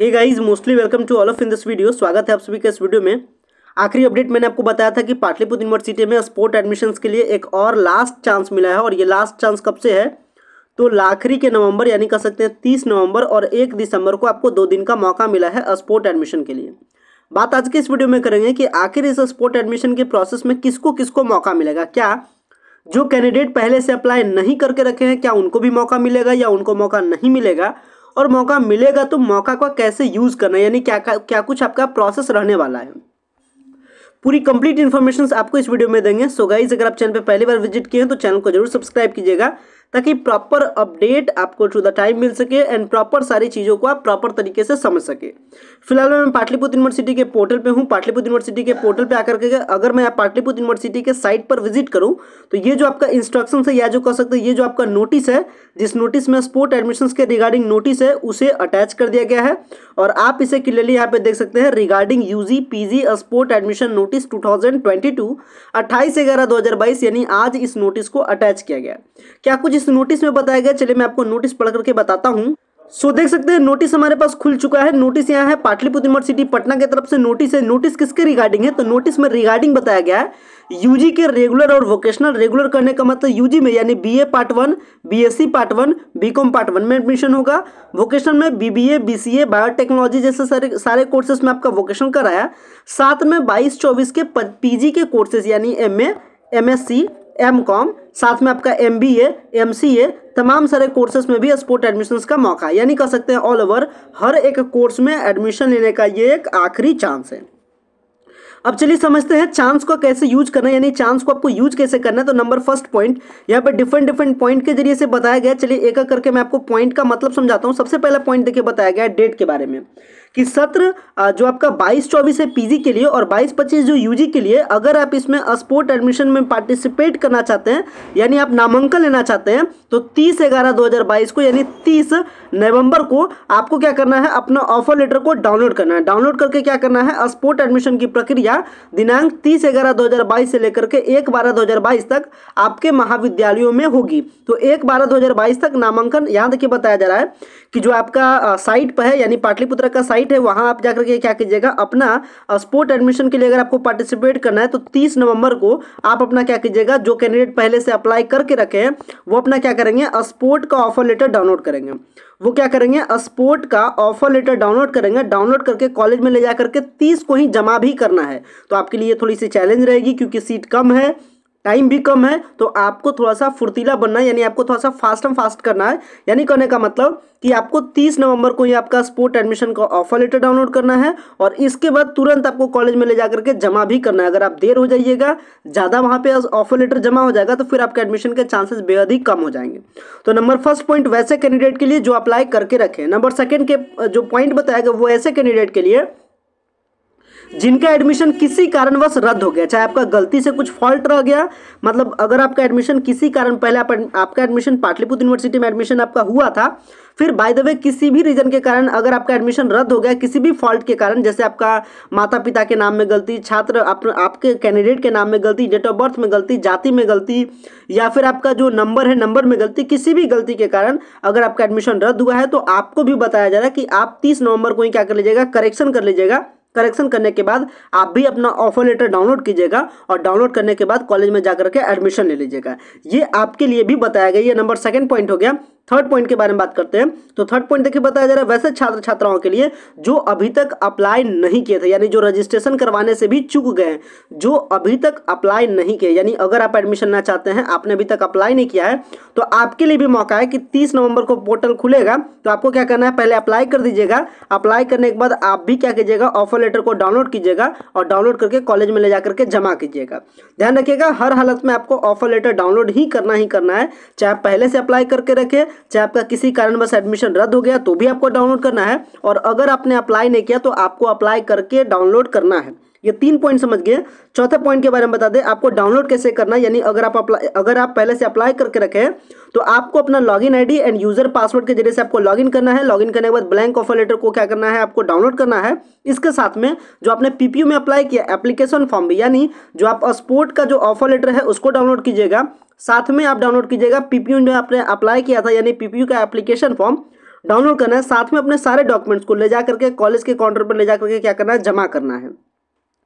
hey guys mostly welcome to all of in this video स्वागत है आप सभी के इस वीडियो में आखिरी अपडेट मैंने आपको बताया था कि पाटलिपुत्र यूनिवर्सिटी में स्पोर्ट एडमिशन्स के लिए एक और लास्ट चांस मिला है और ये लास्ट चांस कब से है तो लाखरी के नवंबर यानी कह सकते हैं तीस नवंबर और एक दिसंबर को आपको दो दिन का मौका मिला है स्पोर्ट एडमिशन के लिए बात आज के इस वीडियो में करेंगे कि आखिर इस स्पोर्ट एडमिशन के प्रोसेस में किसको किसको मौका मिलेगा क्या जो कैंडिडेट पहले से अप्लाई नहीं करके रखे हैं क्या उनको भी मौका मिलेगा या उनको मौका नहीं मिलेगा और मौका मिलेगा तो मौका को कैसे यूज़ करना है यानी क्या क्या कुछ आपका प्रोसेस रहने वाला है पूरी कंप्लीट इन्फॉर्मेशन आपको इस वीडियो में देंगे सो गाइज अगर आप चैनल पर पहली बार विजिट किए हैं तो चैनल को जरूर सब्सक्राइब कीजिएगा ताकि प्रॉपर अपडेट आपको टू द टाइम मिल सके एंड प्रॉपर सारी चीज़ों को आप प्रॉपर तरीके से समझ सके फिलहाल मैं पाटलिपुत्र यूनिवर्सिटी के पोर्टल पे हूँ पाटलिपुत्र यूनिवर्सिटी के पोर्टल पे आकर के अगर मैं पाटलिपुत्र यूनिवर्सिटी के साइट पर विजिट करूँ तो ये जो आपका इंस्ट्रक्शन है या जो कह सकते हैं ये जो आपका नोटिस है जिस नोटिस में स्पोर्ट एडमिशन के रिगार्डिंग नोटिस है उसे अटैच कर दिया गया है और आप इसे क्लियरली यहाँ पे देख सकते हैं regarding P G sport admission notice to 28 ग्यारह बाईस यानी आज इस नोटिस को अटैच किया गया क्या कुछ इस नोटिस में बताया गया चलिए मैं आपको नोटिस पढ़ करके बताता हूँ सो देख सकते हैं नोटिस हमारे पास खुल चुका है नोटिस यहाँ है पाटलिपुत्र यूनिवर्सिटी पटना की तरफ से नोटिस है नोटिस किसके रिगार्डिंग है तो नोटिस में रिगार्डिंग बताया गया है यूजी के रेगुलर और वोकेशनल रेगुलर करने का मतलब यूजी में यानी BA part one BSc part one BCom part one में एडमिशन होगा वोकेशनल में बीबीए बीसीए बायोटेक्नोलॉजी जैसे सारे सारे कोर्सेस में आपका वोकेशन कराया साथ में बाईस चौबीस के पीजी के कोर्सेज यानी M A M S C M com साथ में आपका M B A M C A तमाम सारे कोर्सेज में भी स्पोर्ट एडमिशन का मौका है यानी कह सकते हैं ऑल ओवर हर एक कोर्स में एडमिशन लेने का ये एक आखिरी चांस है अब चलिए समझते हैं चांस को कैसे यूज करना है यानी चांस को आपको यूज कैसे करना है तो नंबर फर्स्ट पॉइंट यहाँ पे डिफरेंट डिफरेंट पॉइंट के जरिए से बताया गया चलिए एक एक करके मैं आपको पॉइंट का मतलब समझाता हूँ सबसे पहला पॉइंट देखिए बताया गया है डेट के बारे में कि सत्र जो आपका 22 चौबीस है पीजी के लिए और 22 25 जो यूजी के लिए अगर आप इसमें स्पोर्ट एडमिशन में पार्टिसिपेट करना चाहते हैं यानी आप नामांकन लेना चाहते हैं तो 30 ग्यारह 2022 को यानी 30 नवंबर को आपको क्या करना है अपना ऑफर लेटर को डाउनलोड करना है डाउनलोड करके क्या करना है स्पोर्ट एडमिशन की प्रक्रिया किया दिनांक तीस ग्यारह दो हज़ार बाईस से लेकर के एक बारह दो हज़ार बाईस तक आपके महाविद्यालयों में होगी तो एक बारह दो हज़ार बाईस तक नामांकन यहाँ देखिए बताया जा रहा है कि जो आपका साइट पर है यानी पाटलिपुत्र का साइट है वहाँ आप जाकर के क्या कीजिएगा अपना स्पोर्ट एडमिशन के लिए अगर आपको पार्टिसिपेट करना है तो तीस नवंबर को आप अपना क्या कीजिएगा जो कैंडिडेट पहले से अप्लाई करके रखे हैं वो अपना क्या करेंगे स्पोर्ट का ऑफर लेटर डाउनलोड करेंगे वो क्या करेंगे स्पोर्ट का ऑफर लेटर डाउनलोड करेंगे डाउनलोड करके कॉलेज में ले जा करके तीस को ही जमा भी करना है तो आपके लिए थोड़ी सी चैलेंज रहेगी क्योंकि सीट कम है टाइम भी कम है तो आपको थोड़ा सा फुर्तीला बनना है यानी आपको थोड़ा सा फास्ट एंड फास्ट करना है यानी करने का मतलब कि आपको 30 नवंबर को ही आपका स्पोर्ट एडमिशन का ऑफर लेटर डाउनलोड करना है और इसके बाद तुरंत आपको कॉलेज में ले जा करके जमा भी करना है अगर आप देर हो जाइएगा ज़्यादा वहाँ पे ऑफर लेटर जमा हो जाएगा तो फिर आपके एडमिशन के चांसेस बेहद ही कम हो जाएंगे तो नंबर फर्स्ट पॉइंट वैसे कैंडिडेट के लिए जो अप्लाई करके रखें नंबर सेकेंड के जो पॉइंट बताएगा वो ऐसे कैंडिडेट के लिए जिनका एडमिशन किसी कारणवश रद्द हो गया चाहे आपका गलती से कुछ फॉल्ट रह गया मतलब अगर आपका एडमिशन किसी कारण पहले आप, आपका एडमिशन पाटलिपुत्र यूनिवर्सिटी में एडमिशन आपका हुआ था फिर बाय द वे किसी भी रीज़न के कारण अगर आपका एडमिशन रद्द हो गया किसी भी फॉल्ट के कारण जैसे आपका माता पिता के नाम में गलती छात्र आप, आपके कैंडिडेट के नाम में गलती डेट ऑफ बर्थ में गलती जाति में गलती या फिर आपका जो नंबर है नंबर में गलती किसी भी गलती के कारण अगर आपका एडमिशन रद्द हुआ है तो आपको भी बताया जा रहा है कि आप तीस नवंबर को ही क्या कर लीजिएगा करेक्शन कर लीजिएगा करेक्शन करने के बाद आप भी अपना ऑफर लेटर डाउनलोड कीजिएगा और डाउनलोड करने के बाद कॉलेज में जाकर के एडमिशन ले लीजिएगा ये आपके लिए भी बताया गया ये नंबर सेकंड पॉइंट हो गया थर्ड पॉइंट के बारे में बात करते हैं तो थर्ड पॉइंट देखिए बताया जा रहा है वैसे छात्र छात्राओं के लिए जो अभी तक अप्लाई नहीं किए थे यानी जो रजिस्ट्रेशन करवाने से भी चुक गए जो अभी तक अप्लाई नहीं किए यानी अगर आप एडमिशन लेना चाहते हैं आपने अभी तक अप्लाई नहीं किया है तो आपके लिए भी मौका है कि तीस नवंबर को पोर्टल खुलेगा तो आपको क्या करना है पहले अप्लाई कर दीजिएगा अप्लाई करने के बाद आप भी क्या कीजिएगा ऑफर लेटर को डाउनलोड कीजिएगा और डाउनलोड करके कॉलेज में ले जा करके जमा कीजिएगा ध्यान रखिएगा हर हालत में आपको ऑफर लेटर डाउनलोड ही करना ही करना है चाहे पहले से अप्लाई करके रखे चाहे आपका किसी कारणवश एडमिशन रद्द हो गया तो भी आपको डाउनलोड करना है और अगर आपने अप्लाई नहीं किया तो आपको अप्लाई करके डाउनलोड करना है ये तीन पॉइंट समझ गए चौथे पॉइंट के बारे में बता दें आपको डाउनलोड कैसे करना यानी अगर आप अप्लाई अगर आप पहले से अप्लाई करके रखें तो आपको अपना login ID and user password के जरिए से आपको लॉगिन करना है लॉगिन करने के बाद ब्लैंक ऑफर लेटर को क्या करना है आपको डाउनलोड करना है इसके साथ में जो आपने पीपीयू में अप्लाई किया एप्लीकेशन फॉर्म भी यानी जो आप स्पोर्ट का जो ऑफर लेटर है उसको डाउनलोड कीजिएगा साथ में आप डाउनलोड कीजिएगा पीपीयू में आपने अप्लाई किया था यानी पीपीयू का एप्लीकेशन फॉर्म डाउनलोड करना है साथ में अपने सारे डॉक्यूमेंट्स को ले जा करके कॉलेज के काउंटर पर ले जा करके क्या करना है जमा करना है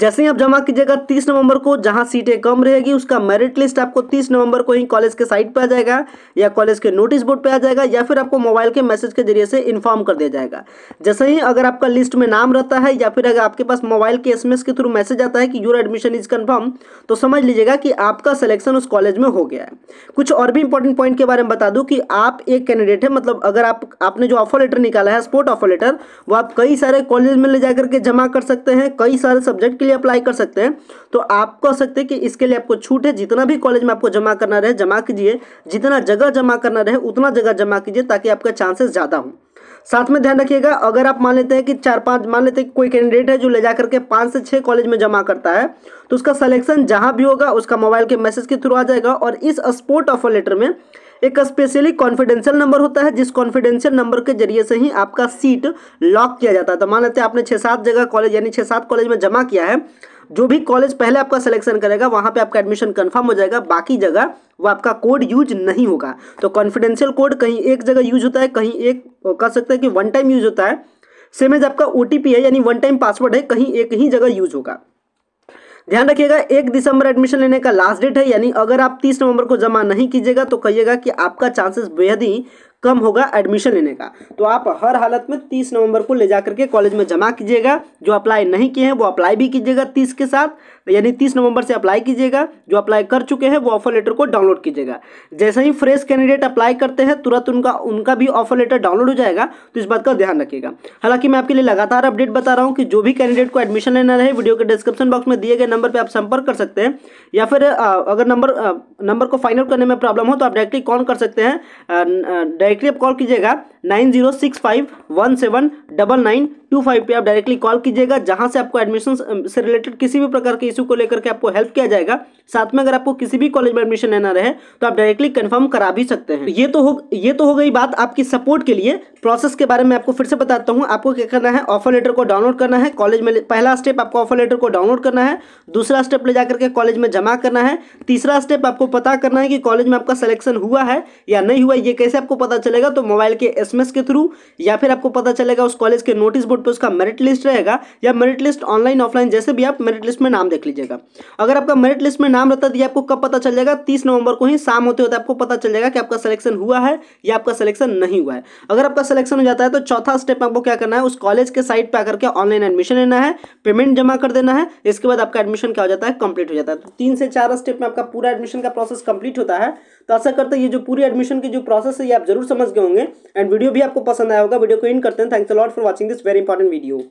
जैसे ही आप जमा कीजिएगा तीस नवंबर को जहां सीटें कम रहेगी उसका मेरिट लिस्ट आपको तीस नवंबर को ही कॉलेज के साइट पर आ जाएगा या कॉलेज के नोटिस बोर्ड पर आ जाएगा या फिर आपको मोबाइल के मैसेज के जरिए से इन्फॉर्म कर दिया जाएगा जैसे ही अगर आपका लिस्ट में नाम रहता है या फिर अगर आपके पास मोबाइल के एस के थ्रू मैसेज आता है कि योर एडमिशन इज कन्फर्म तो समझ लीजिएगा कि आपका सिलेक्शन उस कॉलेज में हो गया है कुछ और भी इंपॉर्टेंट पॉइंट के बारे में बता दूँ कि आप एक कैंडिडेट है मतलब अगर आप आपने जो ऑफर लेटर निकाला है स्पोर्ट ऑफर लेटर वो आप कई सारे कॉलेज में ले जाकर के जमा कर सकते हैं कई सारे सब्जेक्ट के लिए अप्लाई कर सकते हैं तो आप कह सकते हैं कि इसके लिए आपको छूट है जितना भी कॉलेज में आपको जमा करना रहे जमा कीजिए जितना जगह जमा करना रहे उतना जगह जमा कीजिए ताकि आपका चांसेस ज़्यादा हों साथ में ध्यान रखिएगा अगर आप मान लेते हैं कि चार पांच मान लेते हैं कि कोई कैंडिडेट है जो ले जाकर के पांच से छह कॉलेज में जमा करता है तो उसका सिलेक्शन जहां भी होगा उसका मोबाइल के मैसेज के थ्रू आ जाएगा और इस स्पोर्ट ऑफर लेटर में एक स्पेशली कॉन्फिडेंशियल नंबर होता है जिस कॉन्फिडेंशियल नंबर के जरिए से ही आपका सीट लॉक किया जाता है तो मान लेते हैं आपने छः सात जगह कॉलेज यानी छः सात कॉलेज में जमा किया है जो भी कॉलेज पहले आपका सिलेक्शन करेगा वहाँ पे आपका एडमिशन कंफर्म हो जाएगा बाकी जगह वो आपका कोड यूज नहीं होगा तो कॉन्फिडेंशियल कोड कहीं एक जगह यूज होता है कहीं एक कह सकते हैं कि वन टाइम यूज होता है सेम एज आपका ओ है यानी वन टाइम पासवर्ड है कहीं एक ही जगह यूज होगा ध्यान रखिएगा एक दिसंबर एडमिशन लेने का लास्ट डेट है यानी अगर आप तीस नवंबर को जमा नहीं कीजिएगा तो कहिएगा कि आपका चांसेस बेहद ही कम होगा एडमिशन लेने का तो आप हर हालत में तीस नवंबर को ले जा करके कॉलेज में जमा कीजिएगा जो अप्लाई नहीं किए हैं वो अप्लाई भी कीजिएगा तीस के साथ तो यानी तीस नवंबर से अप्लाई कीजिएगा जो अप्लाई कर चुके हैं वो ऑफर लेटर को डाउनलोड कीजिएगा जैसे ही फ्रेश कैंडिडेट अप्लाई करते हैं तुरंत उनका उनका भी ऑफर लेटर डाउनलोड हो जाएगा तो इस बात का ध्यान रखिएगा हालांकि मैं आपके लिए लगातार अपडेट बता रहा हूँ कि जो भी कैंडिडेट को एडमिशन लेना रहे वीडियो के डिस्क्रिप्शन बॉक्स में दिए गए नंबर पर आप संपर्क कर सकते हैं या फिर अगर नंबर नंबर को फाइनल करने में प्रॉब्लम हो तो आप डायरेक्टली कॉल कर सकते हैं डायरेक्टली आप कॉल कीजिएगा nine zero six five one seven double nine two five पे आप डायरेक्टली कॉल कीजिएगा जहाँ से आपको एडमिशन से रिलेटेड किसी भी प्रकार की इशू को लेकर के आपको हेल्प किया जाएगा साथ में अगर आपको किसी भी कॉलेज में एडमिशन लेना रहे तो आप डायरेक्टली कंफर्म करा भी सकते हैं ये तो हो ये तो हो गई बात आपकी सपोर्ट के लिए प्रोसेस के बारे में आपको फिर से बताता हूँ आपको क्या करना है ऑफर लेटर को डाउनलोड करना है कॉलेज में पहला स्टेप आपको ऑफर लेटर को डाउनलोड करना है दूसरा स्टेप ले जाकर के कॉलेज में जमा करना है तीसरा स्टेप आपको पता करना है कि कॉलेज में आपका सिलेक्शन हुआ है या नहीं हुआ ये कैसे आपको पता चलेगा तो मोबाइल के एस के थ्रू या फिर आपको पता चलेगा उस कॉलेज के नोटिस बोर्ड पर उसका मेरिट लिस्ट रहेगा या मेरिट लिस्ट ऑनलाइन ऑफलाइन जैसे भी आप मेरिट लिस्ट में नाम देख लीजिएगा अगर आपका मेरिट लिस्ट में नाम रहता है तो आपको कब पता चल जाएगा तीस नवंबर को ही शाम होते होते आपको पता चल जाएगा कि आपका सिलेक्शन हुआ है या आपका सिलेक्शन नहीं हुआ है अगर आपका सिलेक्शन हो जाता है तो चौथा स्टेप आपको क्या करना है उस कॉलेज के साइट पर आकर के ऑनलाइन एडमिशन लेना है पेमेंट जमा कर देना है इसके बाद आपका एडमिशन क्या हो जाता है कंप्लीट हो जाता है तो तीन से चार स्टेप में आपका पूरा एडमिशन का प्रोसेस कंप्लीट होता है तो ऐसा करते हैं ये जो पूरी एडमिशन की जो प्रोसेस है ये आप जरूर समझ गए होंगे एंड वीडियो भी आपको पसंद आया होगा वीडियो को इन करते हैं thanks lot for watching this very important video